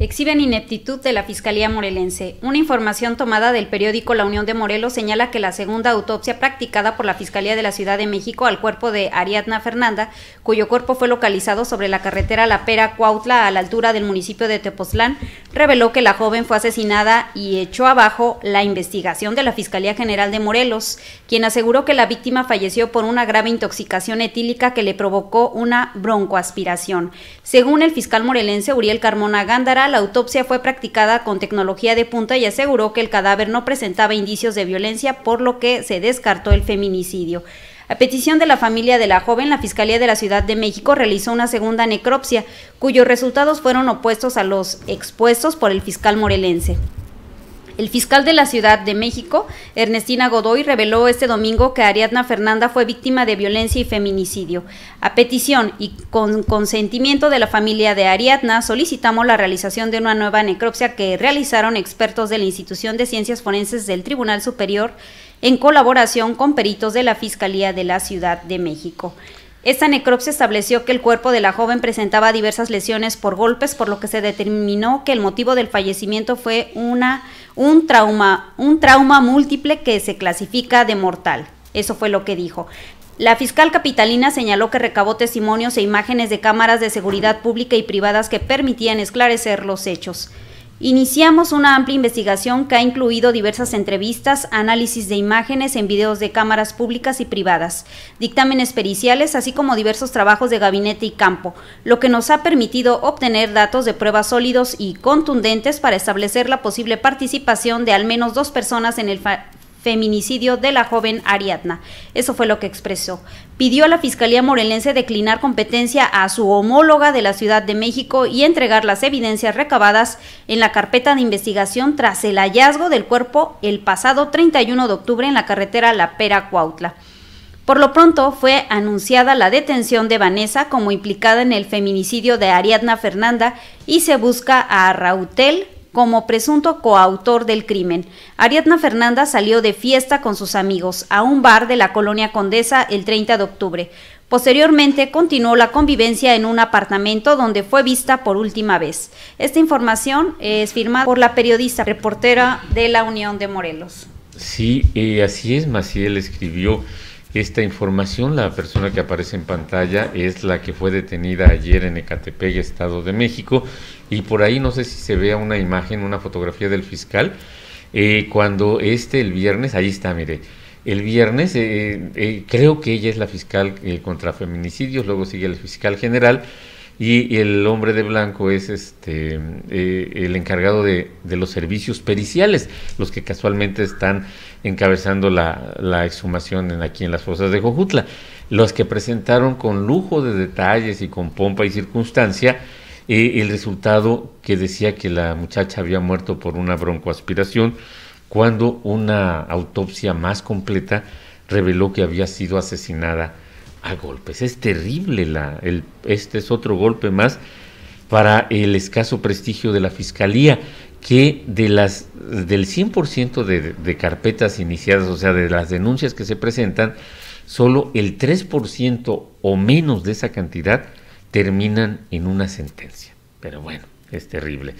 exhiben ineptitud de la Fiscalía morelense. Una información tomada del periódico La Unión de Morelos señala que la segunda autopsia practicada por la Fiscalía de la Ciudad de México al cuerpo de Ariadna Fernanda, cuyo cuerpo fue localizado sobre la carretera La Pera Cuautla a la altura del municipio de Tepoztlán, reveló que la joven fue asesinada y echó abajo la investigación de la Fiscalía General de Morelos, quien aseguró que la víctima falleció por una grave intoxicación etílica que le provocó una broncoaspiración. Según el fiscal morelense Uriel Carmona Gándara, la autopsia fue practicada con tecnología de punta y aseguró que el cadáver no presentaba indicios de violencia, por lo que se descartó el feminicidio. A petición de la familia de la joven, la Fiscalía de la Ciudad de México realizó una segunda necropsia, cuyos resultados fueron opuestos a los expuestos por el fiscal morelense. El fiscal de la Ciudad de México, Ernestina Godoy, reveló este domingo que Ariadna Fernanda fue víctima de violencia y feminicidio. A petición y con consentimiento de la familia de Ariadna, solicitamos la realización de una nueva necropsia que realizaron expertos de la Institución de Ciencias Forenses del Tribunal Superior en colaboración con peritos de la Fiscalía de la Ciudad de México. Esta necropsia estableció que el cuerpo de la joven presentaba diversas lesiones por golpes, por lo que se determinó que el motivo del fallecimiento fue una, un, trauma, un trauma múltiple que se clasifica de mortal. Eso fue lo que dijo. La fiscal capitalina señaló que recabó testimonios e imágenes de cámaras de seguridad pública y privadas que permitían esclarecer los hechos. Iniciamos una amplia investigación que ha incluido diversas entrevistas, análisis de imágenes en videos de cámaras públicas y privadas, dictámenes periciales, así como diversos trabajos de gabinete y campo, lo que nos ha permitido obtener datos de pruebas sólidos y contundentes para establecer la posible participación de al menos dos personas en el feminicidio de la joven Ariadna. Eso fue lo que expresó. Pidió a la Fiscalía Morelense declinar competencia a su homóloga de la Ciudad de México y entregar las evidencias recabadas en la carpeta de investigación tras el hallazgo del cuerpo el pasado 31 de octubre en la carretera La Pera Cuautla. Por lo pronto fue anunciada la detención de Vanessa como implicada en el feminicidio de Ariadna Fernanda y se busca a Rautel como presunto coautor del crimen. Ariadna Fernanda salió de fiesta con sus amigos a un bar de la colonia Condesa el 30 de octubre. Posteriormente continuó la convivencia en un apartamento donde fue vista por última vez. Esta información es firmada por la periodista reportera de la Unión de Morelos. Sí, eh, así es, Maciel escribió esta información, la persona que aparece en pantalla es la que fue detenida ayer en Ecatepec, Estado de México, y por ahí no sé si se vea una imagen, una fotografía del fiscal, eh, cuando este el viernes, ahí está, mire, el viernes eh, eh, creo que ella es la fiscal contra feminicidios, luego sigue el fiscal general, y el hombre de blanco es este eh, el encargado de, los servicios periciales, los que casualmente están encabezando la, exhumación en, aquí en las fosas de Jojutla, los que presentaron con lujo de detalles y con pompa y circunstancia eh, el resultado que decía que la muchacha había muerto por una broncoaspiración, cuando una autopsia más completa reveló que había sido asesinada a golpes. Es terrible, la, el, este es otro golpe más para el escaso prestigio de la Fiscalía, que de las, del 100% de, de carpetas iniciadas, o sea, de las denuncias que se presentan, solo el 3% o menos de esa cantidad terminan en una sentencia. Pero bueno, es terrible.